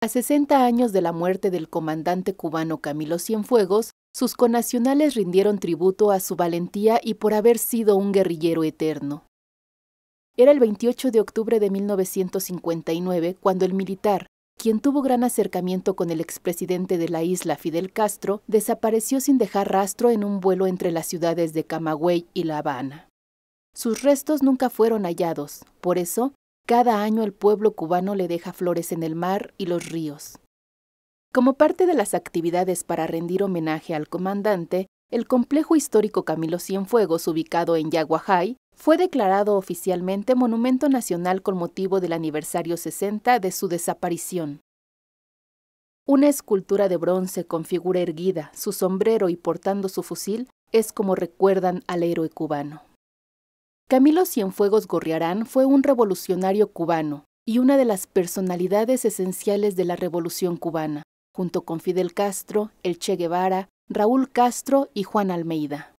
A 60 años de la muerte del comandante cubano Camilo Cienfuegos, sus conacionales rindieron tributo a su valentía y por haber sido un guerrillero eterno. Era el 28 de octubre de 1959 cuando el militar, quien tuvo gran acercamiento con el expresidente de la isla Fidel Castro, desapareció sin dejar rastro en un vuelo entre las ciudades de Camagüey y La Habana. Sus restos nunca fueron hallados, por eso cada año el pueblo cubano le deja flores en el mar y los ríos. Como parte de las actividades para rendir homenaje al comandante, el complejo histórico Camilo Cienfuegos, ubicado en Yaguajay, fue declarado oficialmente Monumento Nacional con motivo del aniversario 60 de su desaparición. Una escultura de bronce con figura erguida, su sombrero y portando su fusil es como recuerdan al héroe cubano. Camilo Cienfuegos Gorriarán fue un revolucionario cubano y una de las personalidades esenciales de la Revolución cubana, junto con Fidel Castro, el Che Guevara, Raúl Castro y Juan Almeida.